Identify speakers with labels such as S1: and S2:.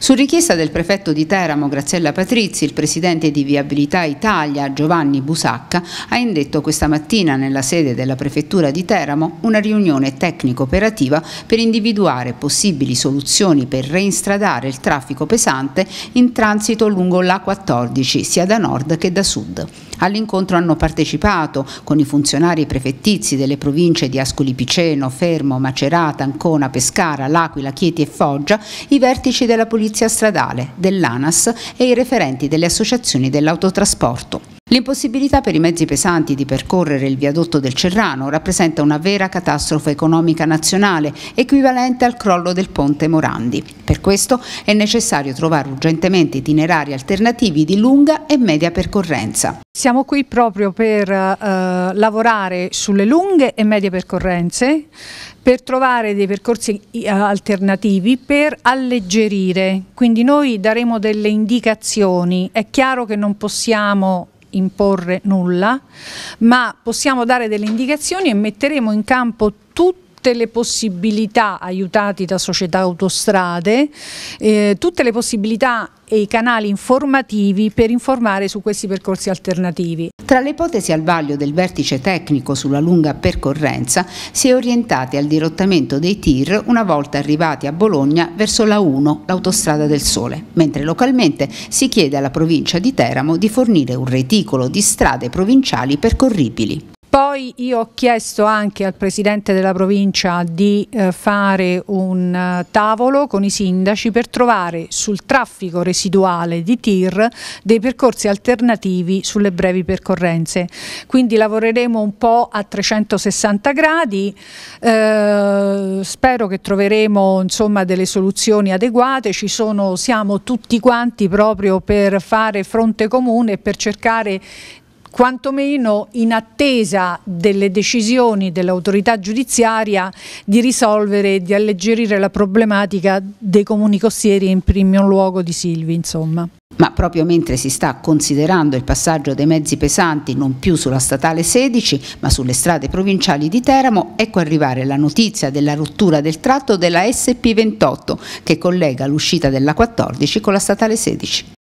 S1: Su richiesta del prefetto di Teramo Graziella Patrizi, il presidente di Viabilità Italia Giovanni Busacca ha indetto questa mattina nella sede della prefettura di Teramo una riunione tecnico-operativa per individuare possibili soluzioni per reinstradare il traffico pesante in transito lungo l'A14 sia da nord che da sud. All'incontro hanno partecipato con i funzionari prefettizi delle province di Ascoli Piceno, Fermo, Macerata, Ancona, Pescara, L'Aquila, Chieti e Foggia i vertici della Polizia Polizia Stradale, dell'ANAS e i referenti delle associazioni dell'autotrasporto. L'impossibilità per i mezzi pesanti di percorrere il viadotto del Cerrano rappresenta una vera catastrofe economica nazionale, equivalente al crollo del ponte Morandi. Per questo è necessario trovare urgentemente itinerari alternativi di lunga e media percorrenza.
S2: Siamo qui proprio per eh, lavorare sulle lunghe e medie percorrenze, per trovare dei percorsi eh, alternativi, per alleggerire. Quindi noi daremo delle indicazioni. È chiaro che non possiamo imporre nulla, ma possiamo dare delle indicazioni e metteremo in campo tutti tutte le possibilità, aiutati da società autostrade, eh, tutte le possibilità e i canali informativi per informare su questi percorsi alternativi.
S1: Tra le ipotesi al vaglio del vertice tecnico sulla lunga percorrenza si è orientati al dirottamento dei tir una volta arrivati a Bologna verso la 1, l'autostrada del Sole, mentre localmente si chiede alla provincia di Teramo di fornire un reticolo di strade provinciali percorribili.
S2: Poi io ho chiesto anche al Presidente della provincia di eh, fare un uh, tavolo con i sindaci per trovare sul traffico residuale di TIR dei percorsi alternativi sulle brevi percorrenze. Quindi lavoreremo un po' a 360 gradi, eh, spero che troveremo insomma, delle soluzioni adeguate, Ci sono, siamo tutti quanti proprio per fare fronte comune e per cercare quantomeno in attesa delle decisioni dell'autorità giudiziaria di risolvere e di alleggerire la problematica dei comuni costieri in primo luogo di Silvi. Insomma.
S1: Ma proprio mentre si sta considerando il passaggio dei mezzi pesanti non più sulla statale 16 ma sulle strade provinciali di Teramo, ecco arrivare la notizia della rottura del tratto della SP28 che collega l'uscita della 14 con la statale 16.